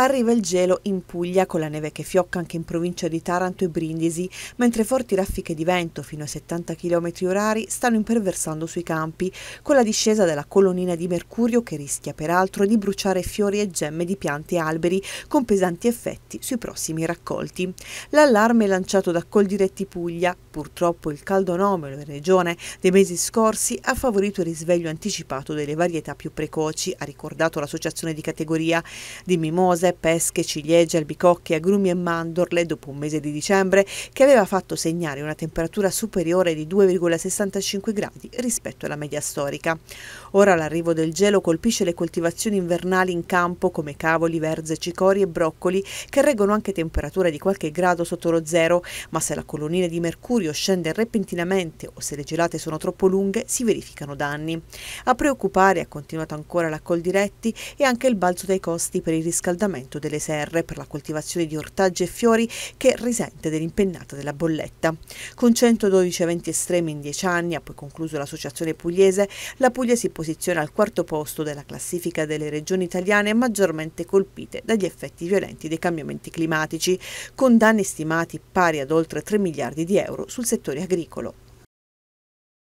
Arriva il gelo in Puglia con la neve che fiocca anche in provincia di Taranto e Brindisi, mentre forti raffiche di vento fino a 70 km orari stanno imperversando sui campi, con la discesa della colonnina di mercurio che rischia peraltro di bruciare fiori e gemme di piante e alberi, con pesanti effetti sui prossimi raccolti. L'allarme è lanciato da Coldiretti Puglia, purtroppo il caldo anomalo in regione dei mesi scorsi ha favorito il risveglio anticipato delle varietà più precoci, ha ricordato l'associazione di categoria di Mimose mese pesche, ciliegie, albicocche, agrumi e mandorle dopo un mese di dicembre che aveva fatto segnare una temperatura superiore di 2,65 gradi rispetto alla media storica. Ora l'arrivo del gelo colpisce le coltivazioni invernali in campo come cavoli, verze, cicori e broccoli che reggono anche temperature di qualche grado sotto lo zero, ma se la colonnina di mercurio scende repentinamente o se le gelate sono troppo lunghe si verificano danni. A preoccupare ha continuato ancora la Coldiretti e anche il balzo dei costi per il riscaldamento sfruttamento delle serre per la coltivazione di ortaggi e fiori che risente dell'impennata della bolletta. Con 112 eventi estremi in 10 anni, ha poi concluso l'associazione pugliese, la Puglia si posiziona al quarto posto della classifica delle regioni italiane maggiormente colpite dagli effetti violenti dei cambiamenti climatici, con danni stimati pari ad oltre 3 miliardi di euro sul settore agricolo.